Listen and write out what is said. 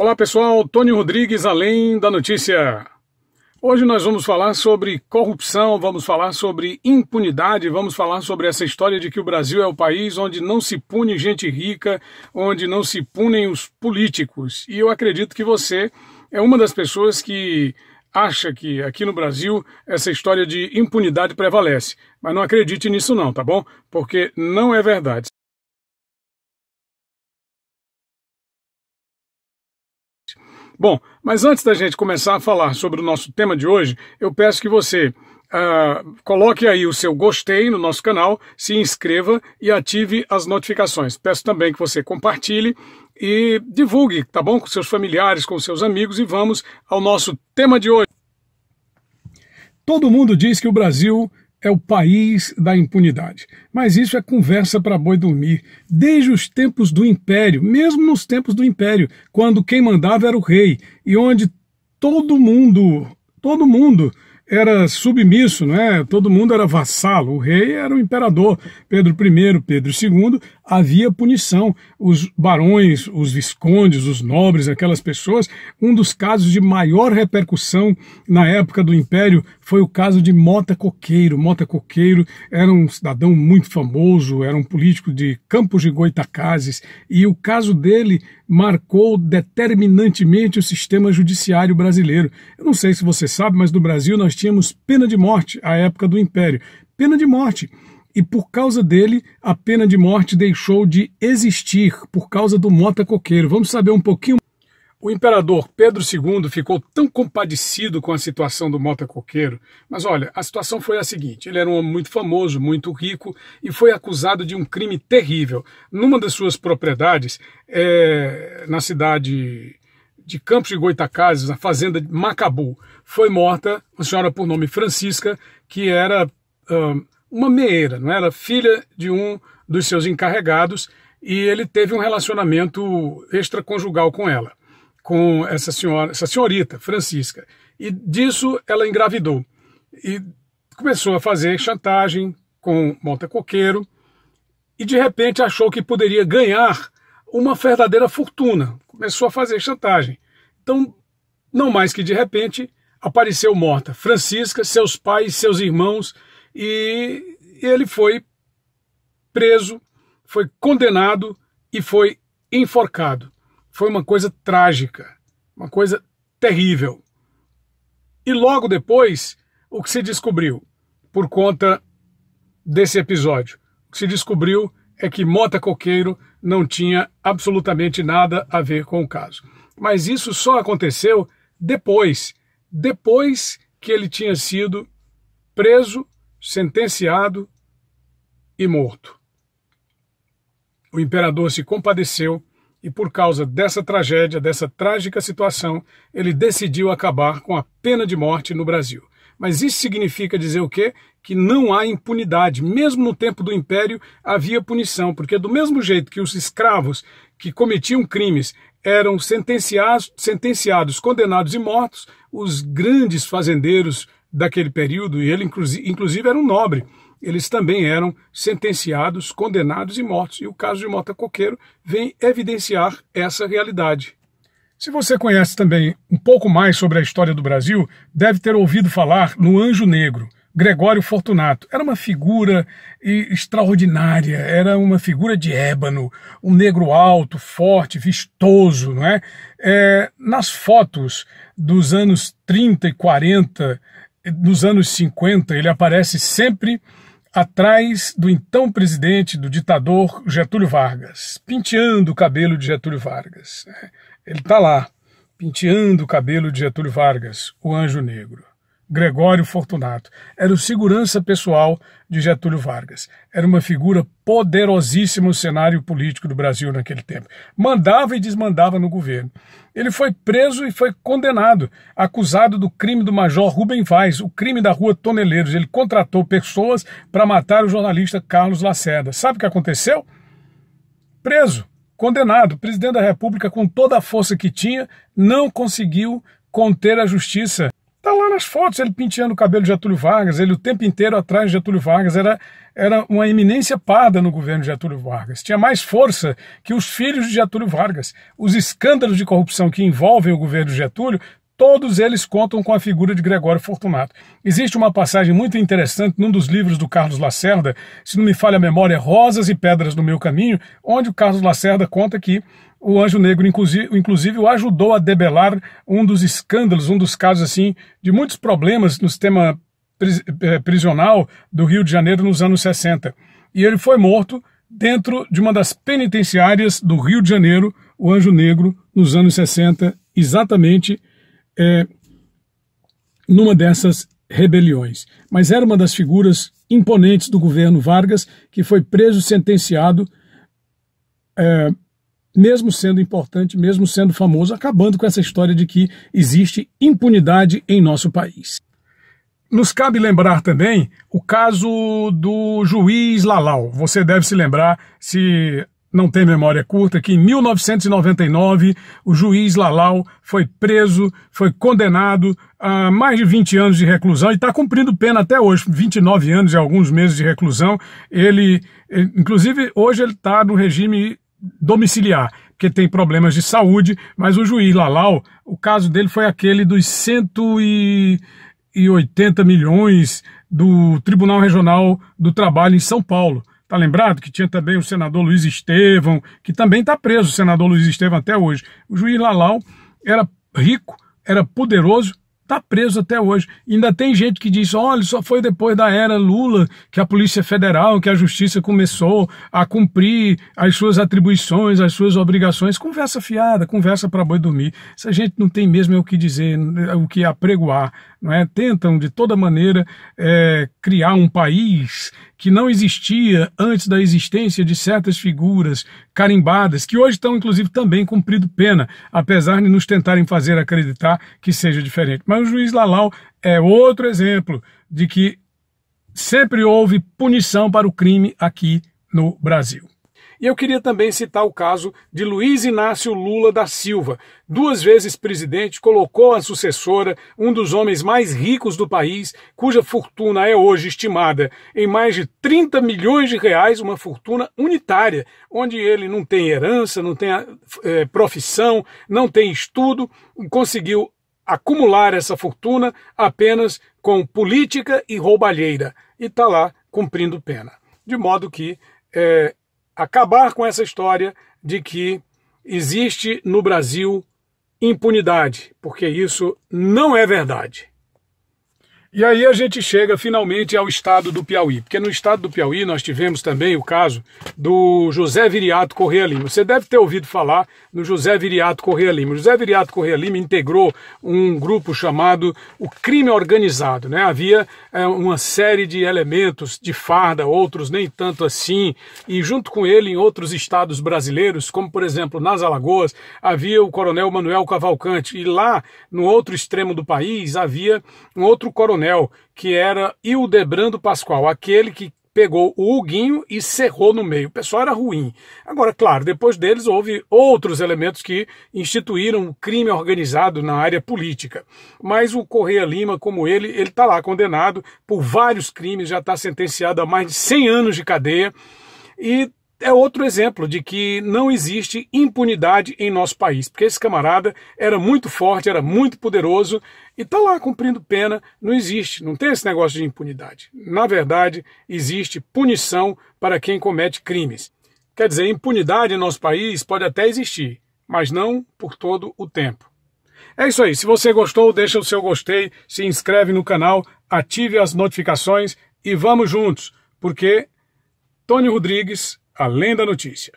Olá pessoal, Tony Rodrigues, além da notícia. Hoje nós vamos falar sobre corrupção, vamos falar sobre impunidade, vamos falar sobre essa história de que o Brasil é o país onde não se pune gente rica, onde não se punem os políticos. E eu acredito que você é uma das pessoas que acha que aqui no Brasil essa história de impunidade prevalece. Mas não acredite nisso não, tá bom? Porque não é verdade. Bom, mas antes da gente começar a falar sobre o nosso tema de hoje, eu peço que você Uh, coloque aí o seu gostei no nosso canal, se inscreva e ative as notificações. Peço também que você compartilhe e divulgue, tá bom? Com seus familiares, com seus amigos e vamos ao nosso tema de hoje. Todo mundo diz que o Brasil é o país da impunidade. Mas isso é conversa para boi dormir. Desde os tempos do Império, mesmo nos tempos do Império, quando quem mandava era o rei e onde todo mundo, todo mundo era submisso, não é? Todo mundo era vassalo. O rei era o imperador, Pedro I, Pedro II havia punição. Os barões, os viscondes, os nobres, aquelas pessoas, um dos casos de maior repercussão na época do Império foi o caso de Mota Coqueiro. Mota Coqueiro era um cidadão muito famoso, era um político de Campos de Goitacazes, e o caso dele marcou determinantemente o sistema judiciário brasileiro. Eu não sei se você sabe, mas no Brasil nós tínhamos pena de morte à época do Império. Pena de morte e por causa dele a pena de morte deixou de existir por causa do Mota Coqueiro. Vamos saber um pouquinho. O imperador Pedro II ficou tão compadecido com a situação do Mota Coqueiro, mas olha, a situação foi a seguinte: ele era um homem muito famoso, muito rico e foi acusado de um crime terrível. Numa das suas propriedades, é, na cidade de Campos de Goitacazes, na fazenda de Macabu, foi morta uma senhora por nome Francisca, que era uma meeira, não é? era é filha de um dos seus encarregados e ele teve um relacionamento extraconjugal com ela, com essa senhora, essa senhorita Francisca. E disso ela engravidou e começou a fazer chantagem com Monta Coqueiro e de repente achou que poderia ganhar uma verdadeira fortuna. Começou a fazer chantagem. Então, não mais que de repente, apareceu morta Francisca, seus pais, seus irmãos e ele foi preso, foi condenado e foi enforcado. Foi uma coisa trágica, uma coisa terrível. E logo depois, o que se descobriu por conta desse episódio? O que se descobriu é que Mota Coqueiro não tinha absolutamente nada a ver com o caso. Mas isso só aconteceu depois, depois que ele tinha sido preso sentenciado e morto. O imperador se compadeceu e, por causa dessa tragédia, dessa trágica situação, ele decidiu acabar com a pena de morte no Brasil. Mas isso significa dizer o quê? Que não há impunidade. Mesmo no tempo do Império havia punição, porque do mesmo jeito que os escravos que cometiam crimes eram sentenciados, sentenciados condenados e mortos, os grandes fazendeiros daquele período, e ele inclusive era um nobre, eles também eram sentenciados, condenados e mortos. E o caso de Mota Coqueiro vem evidenciar essa realidade. Se você conhece também um pouco mais sobre a história do Brasil, deve ter ouvido falar no Anjo Negro, Gregório Fortunato. Era uma figura extraordinária, era uma figura de ébano, um negro alto, forte, vistoso, não é? é nas fotos dos anos 30 e 40 nos anos 50, ele aparece sempre atrás do então presidente, do ditador Getúlio Vargas, penteando o cabelo de Getúlio Vargas. Né? Ele está lá, penteando o cabelo de Getúlio Vargas, o anjo negro. Gregório Fortunato. Era o segurança pessoal de Getúlio Vargas. Era uma figura poderosíssima no cenário político do Brasil naquele tempo. Mandava e desmandava no governo. Ele foi preso e foi condenado, acusado do crime do major Rubem Vaz, o crime da rua Toneleiros. Ele contratou pessoas para matar o jornalista Carlos Lacerda. Sabe o que aconteceu? Preso, condenado, presidente da República com toda a força que tinha, não conseguiu conter a justiça as fotos, ele penteando o cabelo de Getúlio Vargas, ele o tempo inteiro atrás de Getúlio Vargas, era, era uma eminência parda no governo de Getúlio Vargas. Tinha mais força que os filhos de Getúlio Vargas. Os escândalos de corrupção que envolvem o governo de Getúlio Todos eles contam com a figura de Gregório Fortunato. Existe uma passagem muito interessante num dos livros do Carlos Lacerda, se não me falha a memória, Rosas e Pedras no Meu Caminho, onde o Carlos Lacerda conta que o Anjo Negro, inclusive, o ajudou a debelar um dos escândalos, um dos casos assim, de muitos problemas no sistema eh, prisional do Rio de Janeiro nos anos 60. E ele foi morto dentro de uma das penitenciárias do Rio de Janeiro, o Anjo Negro, nos anos 60, exatamente é, numa dessas rebeliões. Mas era uma das figuras imponentes do governo Vargas, que foi preso, sentenciado, é, mesmo sendo importante, mesmo sendo famoso, acabando com essa história de que existe impunidade em nosso país. Nos cabe lembrar também o caso do juiz Lalau. Você deve se lembrar se não tem memória curta, que em 1999 o juiz Lalau foi preso, foi condenado a mais de 20 anos de reclusão e está cumprindo pena até hoje, 29 anos e alguns meses de reclusão. Ele, eh, inclusive, hoje ele está no regime domiciliar, porque tem problemas de saúde, mas o juiz Lalau, o caso dele foi aquele dos 180 milhões do Tribunal Regional do Trabalho em São Paulo tá lembrado que tinha também o senador Luiz Estevão, que também está preso, o senador Luiz Estevão até hoje. O juiz Lalau era rico, era poderoso, está preso até hoje. Ainda tem gente que diz: olha, só foi depois da era Lula que a Polícia Federal, que a Justiça começou a cumprir as suas atribuições, as suas obrigações. Conversa fiada, conversa para boi dormir. Essa gente não tem mesmo o que dizer, o que apregoar. Não é? Tentam, de toda maneira, é, criar um país que não existia antes da existência de certas figuras carimbadas, que hoje estão inclusive também cumprindo pena, apesar de nos tentarem fazer acreditar que seja diferente. Mas o juiz Lalau é outro exemplo de que sempre houve punição para o crime aqui no Brasil. E eu queria também citar o caso de Luiz Inácio Lula da Silva, duas vezes presidente, colocou a sucessora, um dos homens mais ricos do país, cuja fortuna é hoje estimada em mais de 30 milhões de reais, uma fortuna unitária, onde ele não tem herança, não tem é, profissão, não tem estudo, conseguiu acumular essa fortuna apenas com política e roubalheira, e está lá cumprindo pena. De modo que é, acabar com essa história de que existe no Brasil impunidade, porque isso não é verdade. E aí a gente chega finalmente ao estado do Piauí, porque no estado do Piauí nós tivemos também o caso do José Viriato Correia Lima. Você deve ter ouvido falar no José Viriato Correia Lima. O José Viriato Correia Lima integrou um grupo chamado o crime organizado, né? Havia é, uma série de elementos de farda, outros nem tanto assim, e junto com ele em outros estados brasileiros, como por exemplo nas Alagoas, havia o coronel Manuel Cavalcante e lá no outro extremo do país havia um outro coronel coronel, que era Hildebrando Pascoal, aquele que pegou o Huguinho e cerrou no meio. O pessoal era ruim. Agora, claro, depois deles houve outros elementos que instituíram crime organizado na área política. Mas o Correia Lima, como ele, ele está lá condenado por vários crimes, já está sentenciado a mais de 100 anos de cadeia e é outro exemplo de que não existe impunidade em nosso país, porque esse camarada era muito forte, era muito poderoso e está lá cumprindo pena. Não existe, não tem esse negócio de impunidade. Na verdade, existe punição para quem comete crimes. Quer dizer, impunidade em nosso país pode até existir, mas não por todo o tempo. É isso aí. Se você gostou, deixa o seu gostei, se inscreve no canal, ative as notificações e vamos juntos, porque Tony Rodrigues além da notícia.